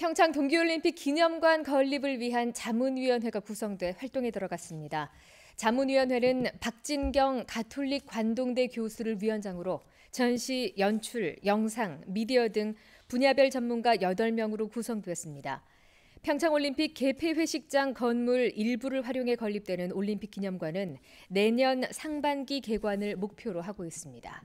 평창 동계올림픽 기념관 건립을 위한 자문위원회가 구성돼 활동에 들어갔습니다. 자문위원회는 박진경 가톨릭 관동대 교수를 위원장으로 전시, 연출, 영상, 미디어 등 분야별 전문가 8명으로 구성되습니다 평창올림픽 개폐회식장 건물 일부를 활용해 건립되는 올림픽 기념관은 내년 상반기 개관을 목표로 하고 있습니다.